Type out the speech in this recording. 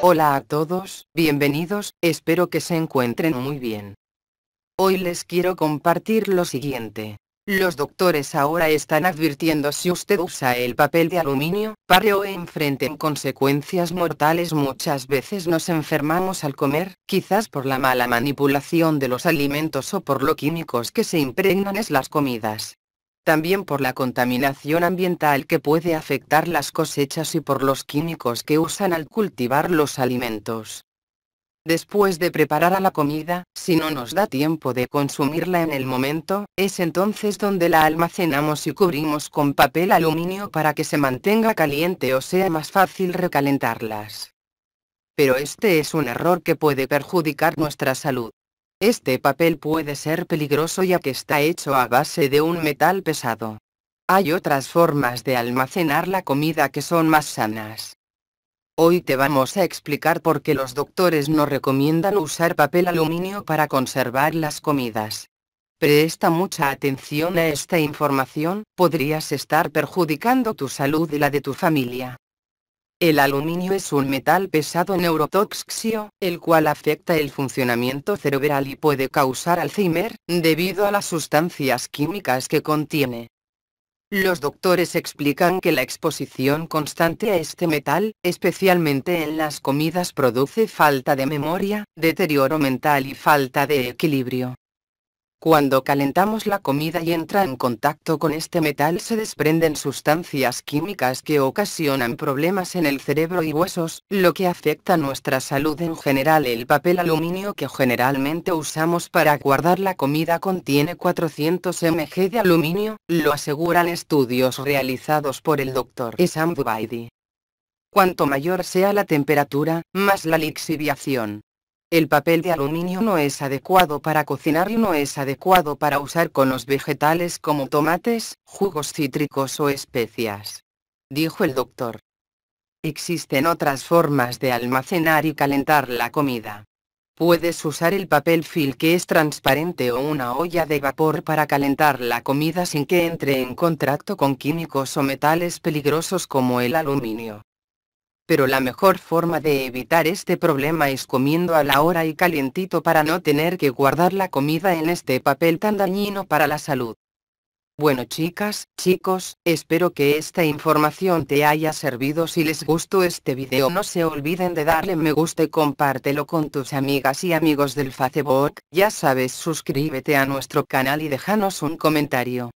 Hola a todos, bienvenidos, espero que se encuentren muy bien. Hoy les quiero compartir lo siguiente. Los doctores ahora están advirtiendo si usted usa el papel de aluminio, pare o enfrenten consecuencias mortales. Muchas veces nos enfermamos al comer, quizás por la mala manipulación de los alimentos o por lo químicos que se impregnan en las comidas también por la contaminación ambiental que puede afectar las cosechas y por los químicos que usan al cultivar los alimentos. Después de preparar a la comida, si no nos da tiempo de consumirla en el momento, es entonces donde la almacenamos y cubrimos con papel aluminio para que se mantenga caliente o sea más fácil recalentarlas. Pero este es un error que puede perjudicar nuestra salud. Este papel puede ser peligroso ya que está hecho a base de un metal pesado. Hay otras formas de almacenar la comida que son más sanas. Hoy te vamos a explicar por qué los doctores no recomiendan usar papel aluminio para conservar las comidas. Presta mucha atención a esta información, podrías estar perjudicando tu salud y la de tu familia. El aluminio es un metal pesado neurotóxico, el cual afecta el funcionamiento cerebral y puede causar Alzheimer, debido a las sustancias químicas que contiene. Los doctores explican que la exposición constante a este metal, especialmente en las comidas, produce falta de memoria, deterioro mental y falta de equilibrio. Cuando calentamos la comida y entra en contacto con este metal se desprenden sustancias químicas que ocasionan problemas en el cerebro y huesos, lo que afecta nuestra salud en general. El papel aluminio que generalmente usamos para guardar la comida contiene 400 mg de aluminio, lo aseguran estudios realizados por el Dr. Sam Cuanto mayor sea la temperatura, más la lixiviación. El papel de aluminio no es adecuado para cocinar y no es adecuado para usar con los vegetales como tomates, jugos cítricos o especias. Dijo el doctor. Existen otras formas de almacenar y calentar la comida. Puedes usar el papel fil que es transparente o una olla de vapor para calentar la comida sin que entre en contacto con químicos o metales peligrosos como el aluminio pero la mejor forma de evitar este problema es comiendo a la hora y calientito para no tener que guardar la comida en este papel tan dañino para la salud. Bueno chicas, chicos, espero que esta información te haya servido si les gustó este video no se olviden de darle me gusta y compártelo con tus amigas y amigos del Facebook, ya sabes suscríbete a nuestro canal y déjanos un comentario.